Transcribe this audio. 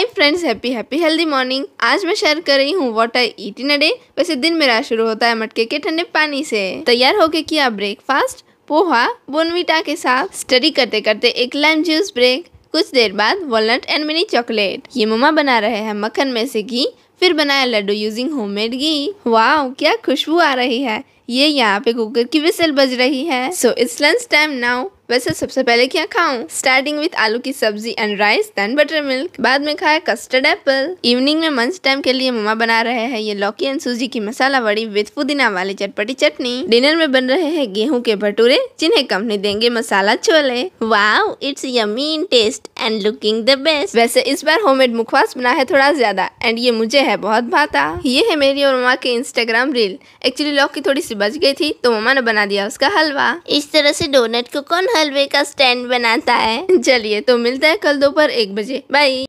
हाय friends happy happy healthy morning आज मैं share कर रही हूँ what I eat in a day वैसे दिन मेरा शुरू होता है मटके के ठंडे पानी से तैयार होके किया ब्रेकफास्ट पोहा बोनविटा के साथ स्टडी करते करते एक लाइम जूस ब्रेक कुछ देर बाद वॉलनट एंड मिनी चॉकलेट ये मम्मा बना रहे हैं मक्खन में से घी फिर बनाया लड्डू यूजिंग होममेड घी वाह क्या खुशबू आ रही है ये यहाँ पे कुकर की विसल बज रही है so it's lunch time now वैसे सबसे पहले क्या खाऊं? स्टार्टिंग विथ आलू की सब्जी and rice then buttermilk बाद में खाया कस्टर्ड एप्पल इवनिंग में मंच टाइम के लिए मम्मा बना रहे हैं ये लौकी एंड सूजी की मसाला बड़ी विथ पुदीना वाली चटपटी चटनी डिनर में बन रहे हैं गेहूं के भटूरे जिन्हें कंपनी देंगे masala chole wow it's yummy taste and looking the best वैसे इस बार होम मुखवास बना है थोड़ा ज्यादा एंड ये मुझे है बहुत भाता ये है मेरी और मम्मा के इंस्टाग्राम रील एक्चुअली लॉक की थोड़ी सी बच गई थी तो मम्मा ने बना दिया उसका हलवा इस तरह से डोनट को कौन हलवे का स्टैंड बनाता है चलिए तो मिलता है कल दोपहर एक बजे बाई